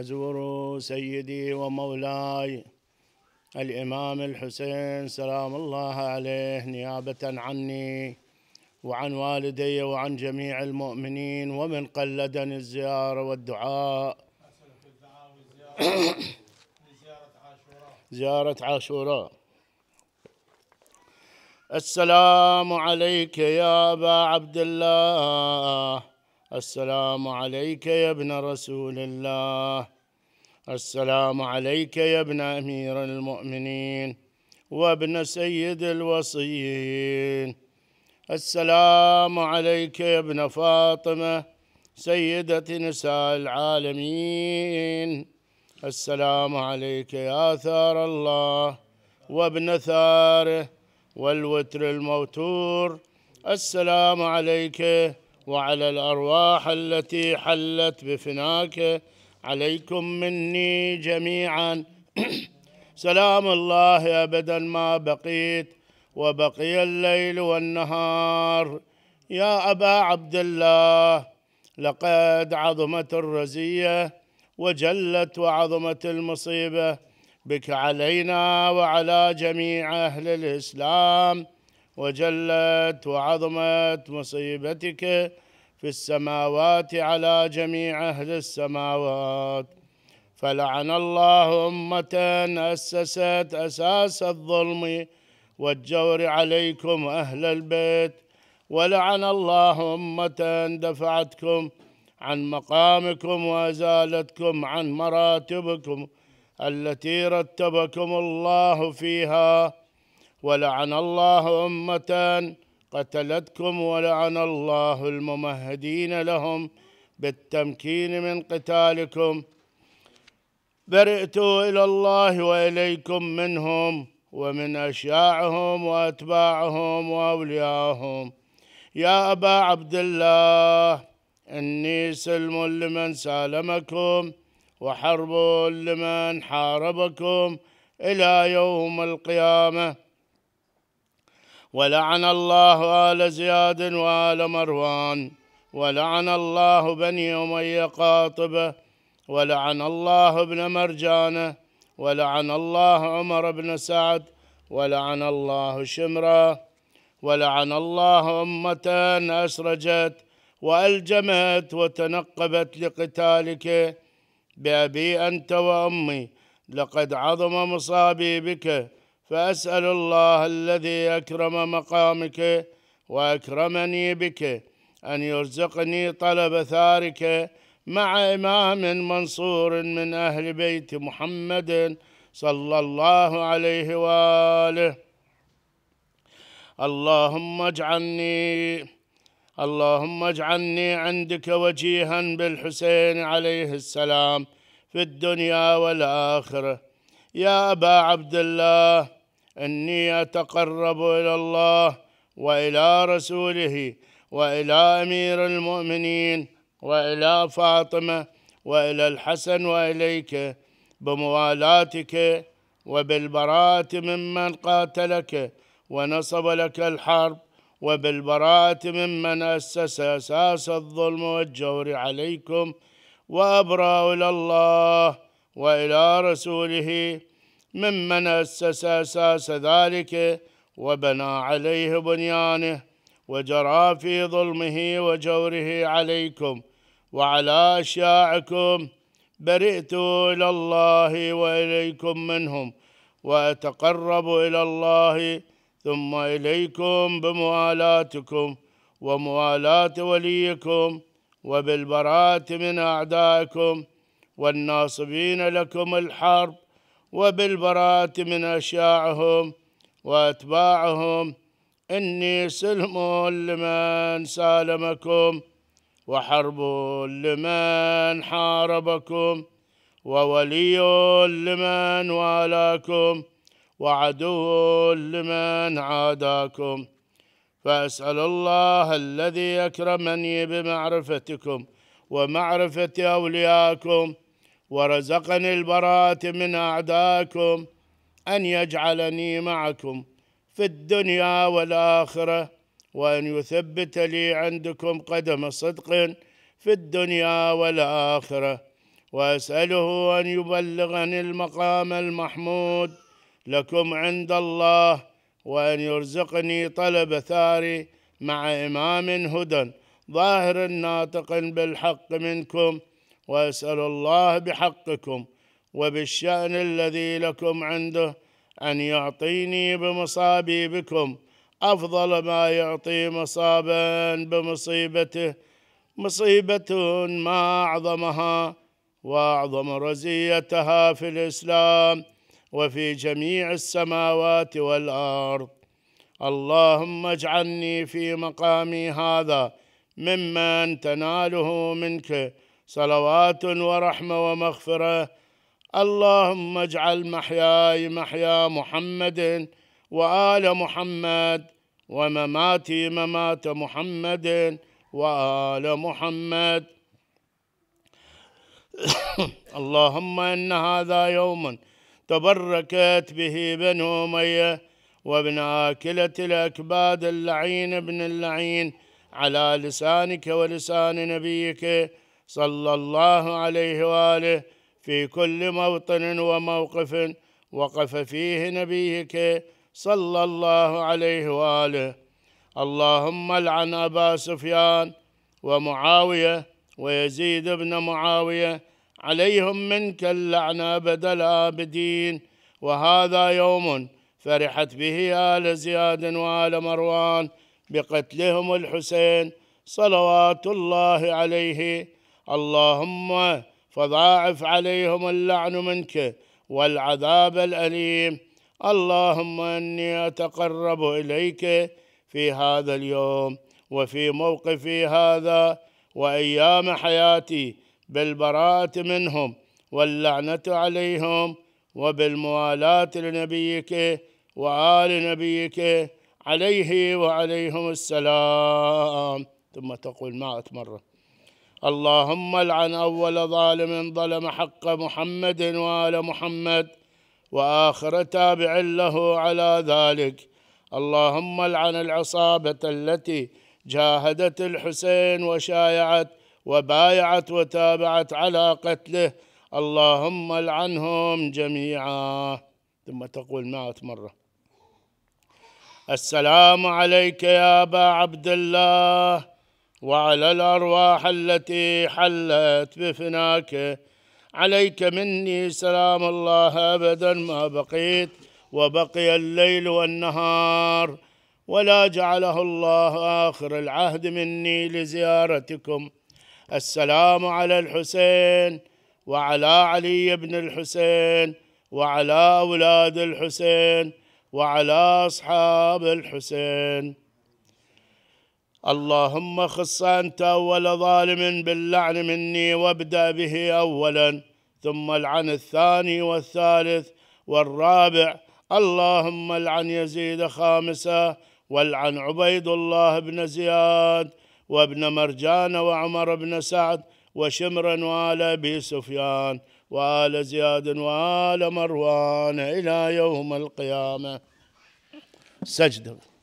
أزور سيدي ومولاي الإمام الحسين سلام الله عليه نيابة عني وعن والدي وعن جميع المؤمنين ومن قلدني الزيارة والدعاء زيارة عاشوراء السلام عليك يا أبا عبد الله السلام عليك يا ابن رسول الله السلام عليك يا ابن امير المؤمنين وابن سيد الوصيين السلام عليك يا ابن فاطمه سيده نساء العالمين السلام عليك يا ثار الله وابن ثاره والوتر الموتور السلام عليك وعلى الأرواح التي حلت بفناك عليكم مني جميعا سلام الله أبدا ما بقيت وبقي الليل والنهار يا أبا عبد الله لقد عظمت الرزية وجلت وعظمت المصيبة بك علينا وعلى جميع أهل الإسلام وجلت وعظمت مصيبتك في السماوات على جميع أهل السماوات فلعن الله أمة أسست أساس الظلم والجور عليكم أهل البيت ولعن الله أمة دفعتكم عن مقامكم وأزالتكم عن مراتبكم التي رتبكم الله فيها ولعن الله أمة قتلتكم ولعن الله الممهدين لهم بالتمكين من قتالكم برئت إلى الله وإليكم منهم ومن أشياعهم وأتباعهم وأوليائهم يا أبا عبد الله إني سلم لمن سالمكم وحرب لمن حاربكم إلى يوم القيامة ولعن الله آل زياد وآل مروان ولعن الله بني أمية قاطبة ولعن الله ابن مرجانة ولعن الله عمر بن سعد ولعن الله شمرة ولعن الله أمة أسرجت وألجمت وتنقبت لقتالك بأبي أنت وأمي لقد عظم مصابي بك فاسال الله الذي اكرم مقامك واكرمني بك ان يرزقني طلب ثارك مع امام منصور من اهل بيت محمد صلى الله عليه واله اللهم اجعلني اللهم اجعلني عندك وجيها بالحسين عليه السلام في الدنيا والاخره يا ابا عبد الله اني اتقرب الى الله والى رسوله والى امير المؤمنين والى فاطمه والى الحسن واليك بموالاتك وبالبراءه ممن قاتلك ونصب لك الحرب وبالبراءه ممن اسس اساس الظلم والجور عليكم وابرا الى الله والى رسوله ممن أسس أساس ذلك وبنى عليه بنيانه وجرى في ظلمه وجوره عليكم وعلى أشياعكم برئت إلى الله وإليكم منهم وأتقرب إلى الله ثم إليكم بموالاتكم وموالاة وليكم وبالبراءة من أعدائكم والناصبين لكم الحرب وبالبراءة من أشياعهم وأتباعهم إني سلم لمن سالمكم وحرب لمن حاربكم وولي لمن والاكم وعدو لمن عاداكم فأسأل الله الذي أكرمني بمعرفتكم ومعرفة أوليائكم ورزقني البراءة من أعداكم أن يجعلني معكم في الدنيا والآخرة وأن يثبت لي عندكم قدم صدق في الدنيا والآخرة وأسأله أن يبلغني المقام المحمود لكم عند الله وأن يرزقني طلب ثاري مع إمام هدى ظاهر ناطق بالحق منكم واسال الله بحقكم وبالشان الذي لكم عنده ان يعطيني بمصابي بكم افضل ما يعطي مصابا بمصيبته مصيبه ما اعظمها واعظم رزيتها في الاسلام وفي جميع السماوات والارض اللهم اجعلني في مقامي هذا ممن تناله منك صلوات ورحمه ومغفره اللهم اجعل محياي محيا محمد وال محمد ومماتي ممات محمد وال محمد اللهم ان هذا يوم تبركت به بنو اميه وابن آكلة الأكباد اللعين ابن اللعين على لسانك ولسان نبيك صلى الله عليه واله في كل موطن وموقف وقف فيه نبيك صلى الله عليه واله اللهم لعن ابا سفيان ومعاويه ويزيد بن معاويه عليهم منك اللعنه ابد الابدين وهذا يوم فرحت به ال زياد وال مروان بقتلهم الحسين صلوات الله عليه اللهم فضاعف عليهم اللعن منك والعذاب الأليم اللهم إني أتقرب إليك في هذا اليوم وفي موقفي هذا وأيام حياتي بالبراءة منهم واللعنة عليهم وبالموالاة لنبيك وآل نبيك عليه وعليهم السلام ثم تقول مائة مرة اللهم العن أول ظالم ظلم حق محمد وآل محمد وآخر تابع له على ذلك اللهم العن العصابة التي جاهدت الحسين وشايعت وبايعت وتابعت على قتله اللهم العنهم جميعا ثم تقول مائة مرة السلام عليك يا أبا عبد الله وعلى الأرواح التي حلت بفناك عليك مني سلام الله أبدا ما بقيت وبقي الليل والنهار ولا جعله الله آخر العهد مني لزيارتكم السلام على الحسين وعلى علي بن الحسين وعلى أولاد الحسين وعلى أصحاب الحسين اللهم خص انت اول ظالم باللعن مني وابدا به اولا ثم العن الثاني والثالث والرابع اللهم العن يزيد خامسا والعن عبيد الله بن زياد وابن مرجان وعمر بن سعد وشمرا وال ابي سفيان وال زياد وال مروان الى يوم القيامه سجدوا